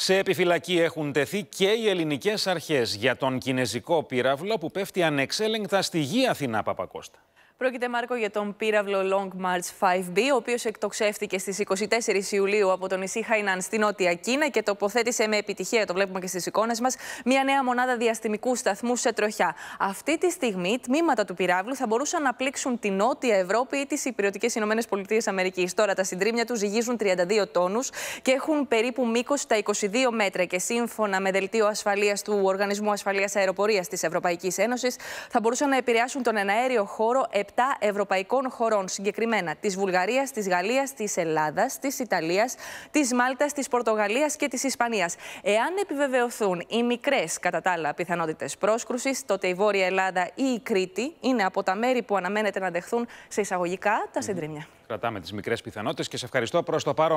Σε επιφυλακή έχουν τεθεί και οι ελληνικές αρχές για τον κινέζικο πύραυλο που πέφτει ανεξέλεγκτα στη γη Αθηνά Παπακώστα. Πρόκειται, Μάρκο, για τον πύραυλο Long March 5B, ο οποίος εκτοξεύτηκε στι 24 Ιουλίου από το νησί Χαϊνάν στη Νότια Κίνα και τοποθέτησε με επιτυχία, το βλέπουμε και στις εικόνες μας, μια νέα μονάδα διαστημικού σταθμού σε τροχιά. Αυτή τη στιγμή, τμήματα του πυράβλου θα μπορούσαν να πλήξουν τη Νότια Ευρώπη ή τις Υπηρετικές Ηνωμένες Πολιτείες Αμερικής. Τώρα τα συντρίμια τους ζυγίζουν 32 τόνους και έχουν περίπου μήκος στα 22 μέτρα και σύμφωνα με δελτίο ασφαλείας του Οργανισμού Ασφαλείας Αεροπορίας της Ευρωπαϊκής Ένωσης θα μπορούσαν να επηρεάσουν τον εναέριο χώρο ευρωπαϊκών χωρών, συγκεκριμένα της Βουλγαρίας, της Γαλλίας, της Ελλάδας, της Ιταλίας, της Μάλτας, της Πορτογαλίας και της Ισπανίας. Εάν επιβεβαιωθούν οι μικρές κατά τα άλλα πιθανότητες πρόσκρουσης, τότε η Βόρεια Ελλάδα ή η Κρήτη είναι από τα μέρη που αναμένεται να δεχθούν σε εισαγωγικά τα συντρίμια. Κρατάμε τις μικρές πιθανότητες και σε ευχαριστώ προς το παρόν.